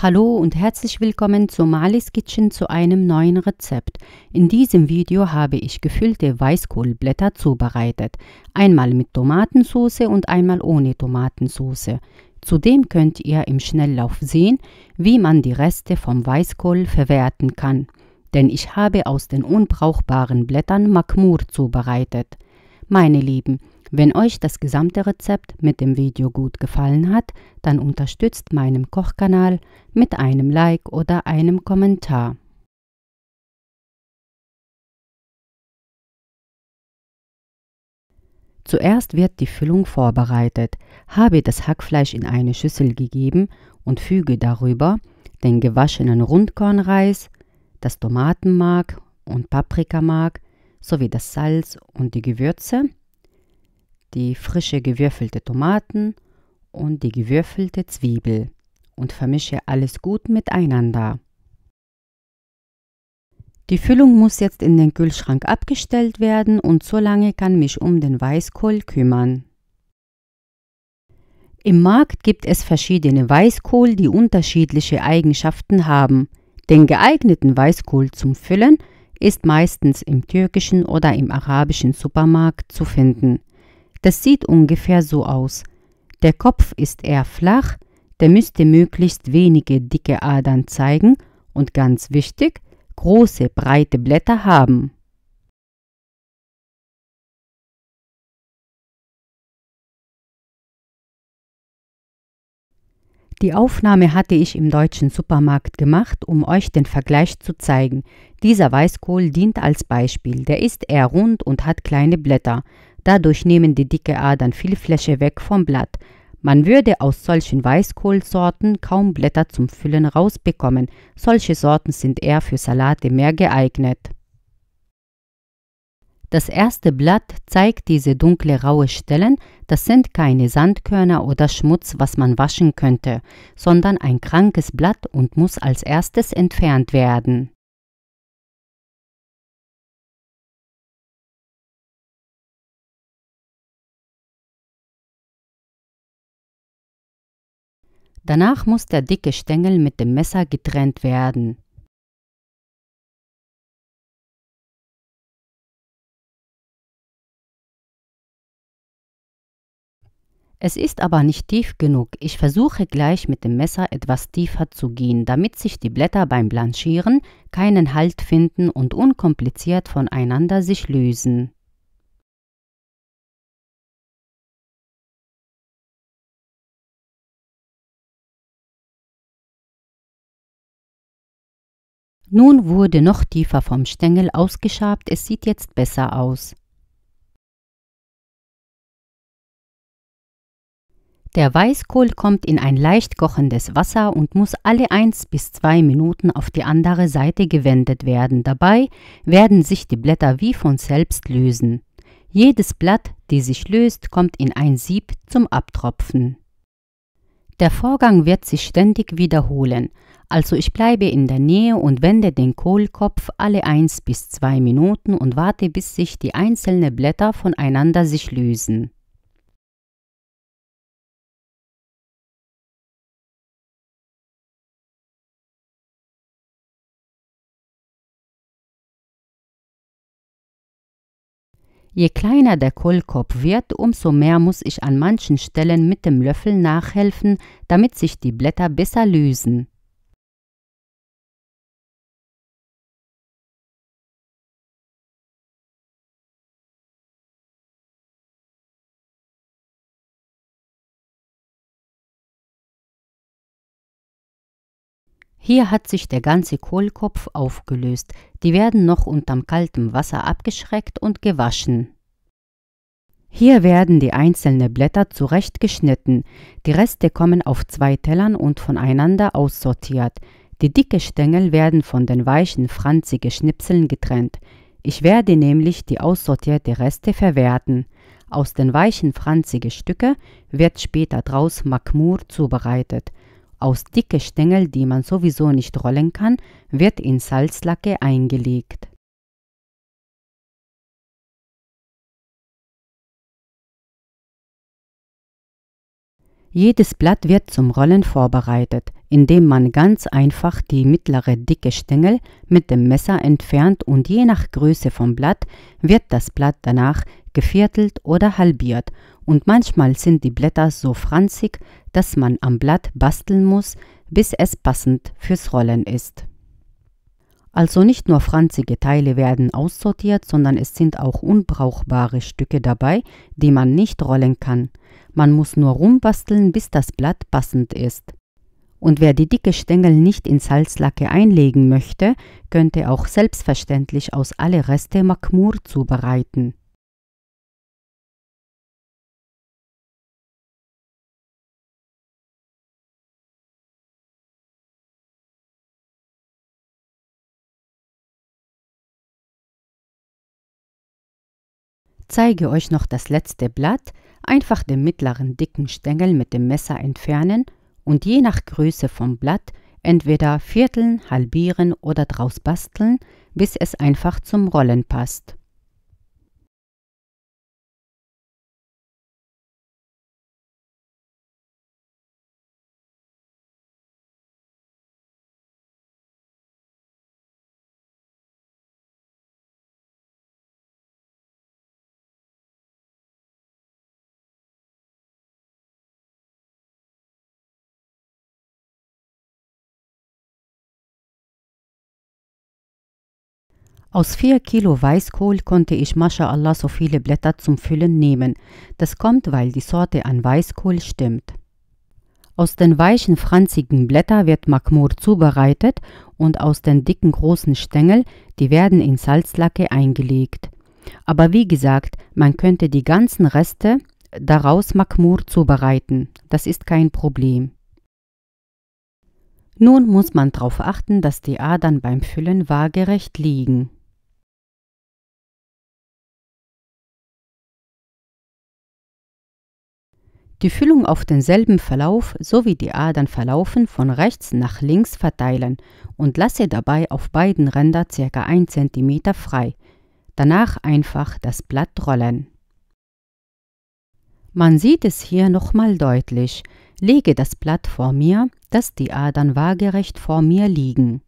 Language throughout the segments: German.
Hallo und herzlich willkommen zu Malis Kitchen zu einem neuen Rezept. In diesem Video habe ich gefüllte Weißkohlblätter zubereitet. Einmal mit Tomatensauce und einmal ohne Tomatensauce. Zudem könnt ihr im Schnelllauf sehen, wie man die Reste vom Weißkohl verwerten kann. Denn ich habe aus den unbrauchbaren Blättern Makmur zubereitet. Meine Lieben, wenn euch das gesamte Rezept mit dem Video gut gefallen hat, dann unterstützt meinen Kochkanal mit einem Like oder einem Kommentar. Zuerst wird die Füllung vorbereitet. Habe das Hackfleisch in eine Schüssel gegeben und füge darüber den gewaschenen Rundkornreis, das Tomatenmark und Paprikamark sowie das Salz und die Gewürze die frische gewürfelte Tomaten und die gewürfelte Zwiebel und vermische alles gut miteinander. Die Füllung muss jetzt in den Kühlschrank abgestellt werden und solange lange kann mich um den Weißkohl kümmern. Im Markt gibt es verschiedene Weißkohl, die unterschiedliche Eigenschaften haben. Den geeigneten Weißkohl zum Füllen ist meistens im türkischen oder im arabischen Supermarkt zu finden. Das sieht ungefähr so aus. Der Kopf ist eher flach, der müsste möglichst wenige dicke Adern zeigen und ganz wichtig, große breite Blätter haben. Die Aufnahme hatte ich im deutschen Supermarkt gemacht, um euch den Vergleich zu zeigen. Dieser Weißkohl dient als Beispiel. Der ist eher rund und hat kleine Blätter. Dadurch nehmen die dicke Adern viel Fläche weg vom Blatt. Man würde aus solchen Weißkohlsorten kaum Blätter zum Füllen rausbekommen. Solche Sorten sind eher für Salate mehr geeignet. Das erste Blatt zeigt diese dunkle raue Stellen, das sind keine Sandkörner oder Schmutz, was man waschen könnte, sondern ein krankes Blatt und muss als erstes entfernt werden. Danach muss der dicke Stängel mit dem Messer getrennt werden. Es ist aber nicht tief genug. Ich versuche gleich mit dem Messer etwas tiefer zu gehen, damit sich die Blätter beim Blanchieren keinen Halt finden und unkompliziert voneinander sich lösen. Nun wurde noch tiefer vom Stängel ausgeschabt, es sieht jetzt besser aus. Der Weißkohl kommt in ein leicht kochendes Wasser und muss alle 1 bis 2 Minuten auf die andere Seite gewendet werden. Dabei werden sich die Blätter wie von selbst lösen. Jedes Blatt, die sich löst, kommt in ein Sieb zum Abtropfen. Der Vorgang wird sich ständig wiederholen, also ich bleibe in der Nähe und wende den Kohlkopf alle 1 bis 2 Minuten und warte, bis sich die einzelnen Blätter voneinander sich lösen. Je kleiner der Kohlkopf wird, umso mehr muss ich an manchen Stellen mit dem Löffel nachhelfen, damit sich die Blätter besser lösen. Hier hat sich der ganze Kohlkopf aufgelöst, die werden noch unterm kaltem Wasser abgeschreckt und gewaschen. Hier werden die einzelnen Blätter zurechtgeschnitten, die Reste kommen auf zwei Tellern und voneinander aussortiert. Die dicke Stängel werden von den weichen, franzigen Schnipseln getrennt. Ich werde nämlich die aussortierten Reste verwerten. Aus den weichen, franzigen Stücke wird später draus Makmur zubereitet – aus dicke Stängel, die man sowieso nicht rollen kann, wird in Salzlacke eingelegt. Jedes Blatt wird zum Rollen vorbereitet, indem man ganz einfach die mittlere dicke Stängel mit dem Messer entfernt und je nach Größe vom Blatt wird das Blatt danach geviertelt oder halbiert und manchmal sind die Blätter so franzig, dass man am Blatt basteln muss, bis es passend fürs Rollen ist. Also nicht nur franzige Teile werden aussortiert, sondern es sind auch unbrauchbare Stücke dabei, die man nicht rollen kann. Man muss nur rumbasteln, bis das Blatt passend ist. Und wer die dicke Stängel nicht in Salzlacke einlegen möchte, könnte auch selbstverständlich aus alle Reste Makmur zubereiten. Zeige euch noch das letzte Blatt, einfach den mittleren dicken Stängel mit dem Messer entfernen und je nach Größe vom Blatt entweder vierteln, halbieren oder draus basteln, bis es einfach zum Rollen passt. Aus 4 Kilo Weißkohl konnte ich mashallah so viele Blätter zum Füllen nehmen. Das kommt, weil die Sorte an Weißkohl stimmt. Aus den weichen, franzigen Blättern wird Makmur zubereitet und aus den dicken, großen Stängel, die werden in Salzlacke eingelegt. Aber wie gesagt, man könnte die ganzen Reste daraus Makmur zubereiten. Das ist kein Problem. Nun muss man darauf achten, dass die Adern beim Füllen waagerecht liegen. die Füllung auf denselben Verlauf sowie die Adern verlaufen von rechts nach links verteilen und lasse dabei auf beiden Rändern ca. 1 cm frei. Danach einfach das Blatt rollen. Man sieht es hier nochmal deutlich. Lege das Blatt vor mir, dass die Adern waagerecht vor mir liegen.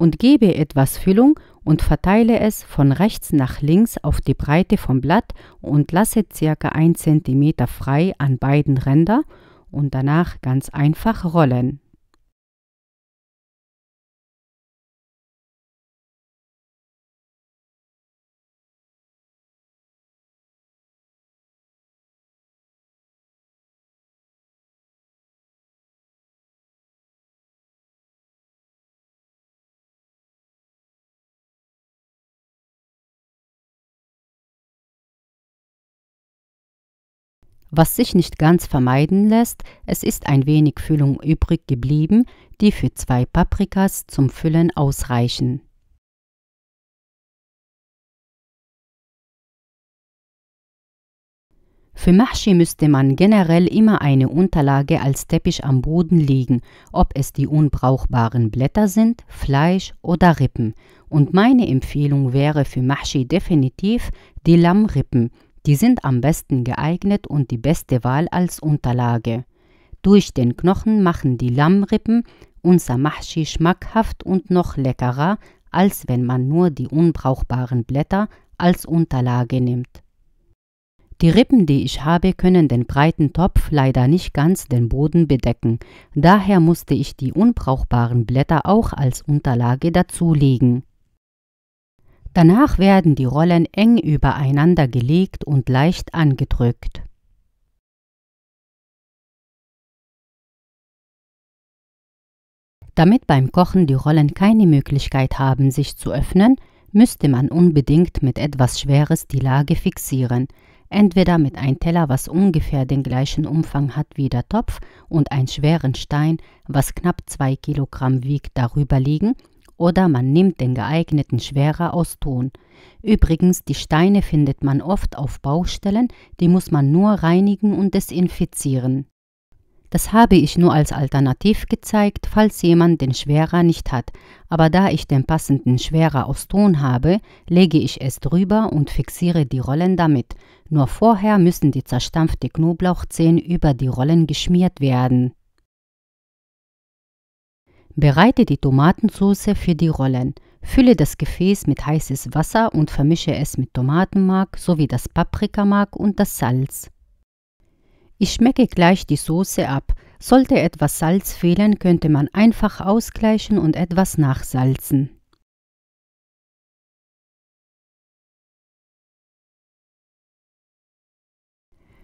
und gebe etwas Füllung und verteile es von rechts nach links auf die Breite vom Blatt und lasse ca. 1 cm frei an beiden Rändern und danach ganz einfach rollen. was sich nicht ganz vermeiden lässt, es ist ein wenig Füllung übrig geblieben, die für zwei Paprikas zum Füllen ausreichen. Für Mahshi müsste man generell immer eine Unterlage als Teppich am Boden legen, ob es die unbrauchbaren Blätter sind, Fleisch oder Rippen. Und meine Empfehlung wäre für Mahshi definitiv die Lammrippen, die sind am besten geeignet und die beste Wahl als Unterlage. Durch den Knochen machen die Lammrippen unser Mahshi schmackhaft und noch leckerer, als wenn man nur die unbrauchbaren Blätter als Unterlage nimmt. Die Rippen, die ich habe, können den breiten Topf leider nicht ganz den Boden bedecken, daher musste ich die unbrauchbaren Blätter auch als Unterlage dazulegen. Danach werden die Rollen eng übereinander gelegt und leicht angedrückt. Damit beim Kochen die Rollen keine Möglichkeit haben, sich zu öffnen, müsste man unbedingt mit etwas Schweres die Lage fixieren, entweder mit einem Teller, was ungefähr den gleichen Umfang hat wie der Topf, und einem schweren Stein, was knapp 2 Kilogramm wiegt, darüber liegen oder man nimmt den geeigneten Schwerer aus Ton. Übrigens, die Steine findet man oft auf Baustellen, die muss man nur reinigen und desinfizieren. Das habe ich nur als Alternativ gezeigt, falls jemand den Schwerer nicht hat, aber da ich den passenden Schwerer aus Ton habe, lege ich es drüber und fixiere die Rollen damit. Nur vorher müssen die zerstampfte Knoblauchzehen über die Rollen geschmiert werden. Bereite die Tomatensauce für die Rollen. Fülle das Gefäß mit heißes Wasser und vermische es mit Tomatenmark sowie das Paprikamark und das Salz. Ich schmecke gleich die Soße ab. Sollte etwas Salz fehlen, könnte man einfach ausgleichen und etwas nachsalzen.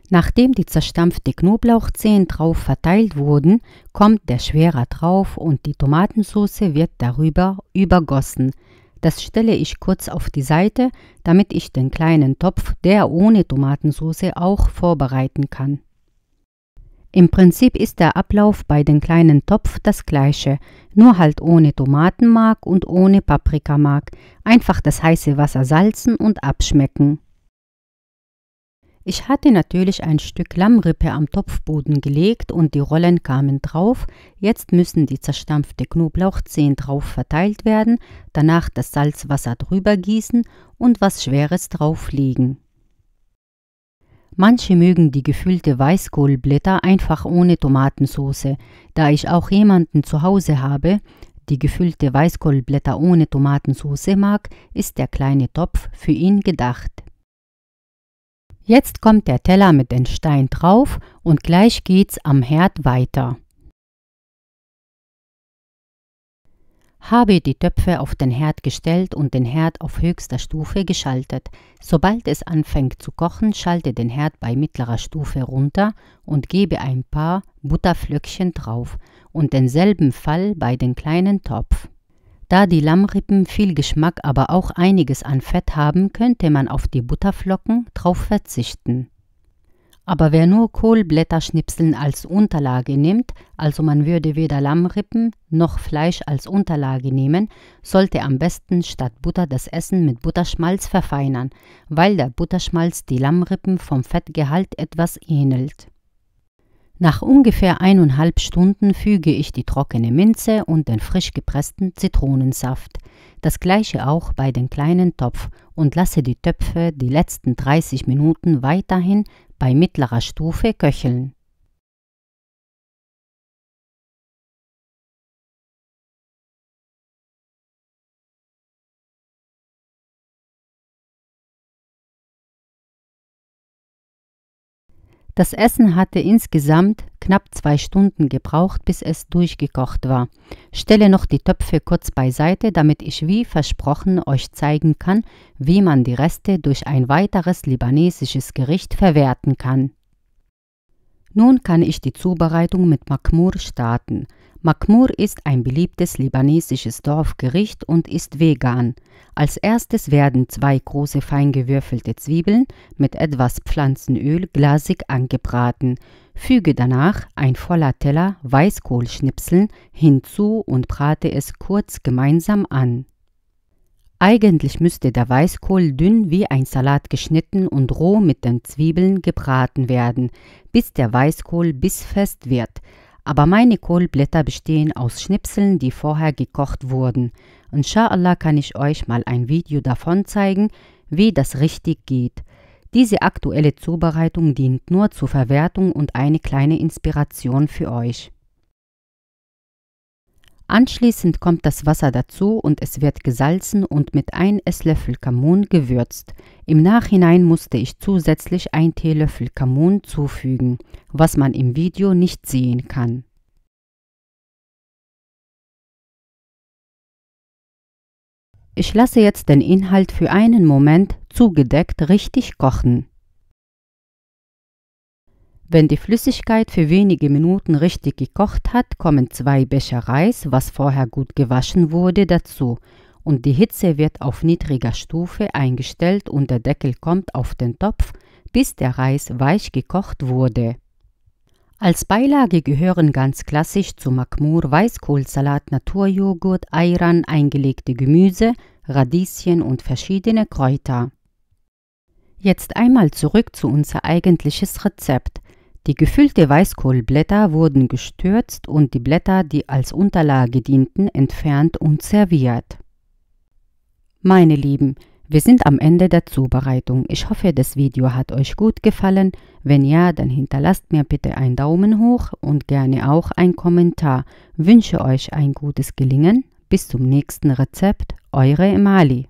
Nachdem die zerstampfte Knoblauchzehen drauf verteilt wurden, kommt der Schwerer drauf und die Tomatensauce wird darüber übergossen. Das stelle ich kurz auf die Seite, damit ich den kleinen Topf, der ohne Tomatensauce, auch vorbereiten kann. Im Prinzip ist der Ablauf bei den kleinen Topf das gleiche, nur halt ohne Tomatenmark und ohne Paprikamark. Einfach das heiße Wasser salzen und abschmecken. Ich hatte natürlich ein Stück Lammrippe am Topfboden gelegt und die Rollen kamen drauf. Jetzt müssen die zerstampfte Knoblauchzehen drauf verteilt werden, danach das Salzwasser drüber gießen und was Schweres drauflegen. Manche mögen die gefüllte Weißkohlblätter einfach ohne Tomatensoße. Da ich auch jemanden zu Hause habe, die gefüllte Weißkohlblätter ohne Tomatensoße mag, ist der kleine Topf für ihn gedacht. Jetzt kommt der Teller mit den Stein drauf und gleich geht's am Herd weiter. Habe die Töpfe auf den Herd gestellt und den Herd auf höchster Stufe geschaltet. Sobald es anfängt zu kochen, schalte den Herd bei mittlerer Stufe runter und gebe ein paar Butterflöckchen drauf und denselben Fall bei den kleinen Topf. Da die Lammrippen viel Geschmack, aber auch einiges an Fett haben, könnte man auf die Butterflocken drauf verzichten. Aber wer nur Kohlblätterschnipseln als Unterlage nimmt, also man würde weder Lammrippen noch Fleisch als Unterlage nehmen, sollte am besten statt Butter das Essen mit Butterschmalz verfeinern, weil der Butterschmalz die Lammrippen vom Fettgehalt etwas ähnelt. Nach ungefähr eineinhalb Stunden füge ich die trockene Minze und den frisch gepressten Zitronensaft. Das gleiche auch bei den kleinen Topf und lasse die Töpfe die letzten 30 Minuten weiterhin bei mittlerer Stufe köcheln. Das Essen hatte insgesamt knapp zwei Stunden gebraucht, bis es durchgekocht war. Stelle noch die Töpfe kurz beiseite, damit ich wie versprochen euch zeigen kann, wie man die Reste durch ein weiteres libanesisches Gericht verwerten kann. Nun kann ich die Zubereitung mit Makmur starten. Makmur ist ein beliebtes libanesisches Dorfgericht und ist vegan. Als erstes werden zwei große fein gewürfelte Zwiebeln mit etwas Pflanzenöl glasig angebraten. Füge danach ein voller Teller Weißkohlschnipseln hinzu und brate es kurz gemeinsam an. Eigentlich müsste der Weißkohl dünn wie ein Salat geschnitten und roh mit den Zwiebeln gebraten werden, bis der Weißkohl bissfest wird. Aber meine Kohlblätter bestehen aus Schnipseln, die vorher gekocht wurden. Inshallah kann ich euch mal ein Video davon zeigen, wie das richtig geht. Diese aktuelle Zubereitung dient nur zur Verwertung und eine kleine Inspiration für euch. Anschließend kommt das Wasser dazu und es wird gesalzen und mit 1 Esslöffel Kamun gewürzt. Im Nachhinein musste ich zusätzlich 1 Teelöffel Kamun zufügen, was man im Video nicht sehen kann. Ich lasse jetzt den Inhalt für einen Moment zugedeckt richtig kochen. Wenn die Flüssigkeit für wenige Minuten richtig gekocht hat, kommen zwei Becher Reis, was vorher gut gewaschen wurde, dazu und die Hitze wird auf niedriger Stufe eingestellt und der Deckel kommt auf den Topf, bis der Reis weich gekocht wurde. Als Beilage gehören ganz klassisch zu Makmur Weißkohlsalat, Naturjoghurt, Ayran, eingelegte Gemüse, Radieschen und verschiedene Kräuter. Jetzt einmal zurück zu unser eigentliches Rezept. Die gefüllte Weißkohlblätter wurden gestürzt und die Blätter, die als Unterlage dienten, entfernt und serviert. Meine Lieben, wir sind am Ende der Zubereitung. Ich hoffe, das Video hat euch gut gefallen. Wenn ja, dann hinterlasst mir bitte einen Daumen hoch und gerne auch einen Kommentar. Wünsche euch ein gutes Gelingen. Bis zum nächsten Rezept. Eure Emali.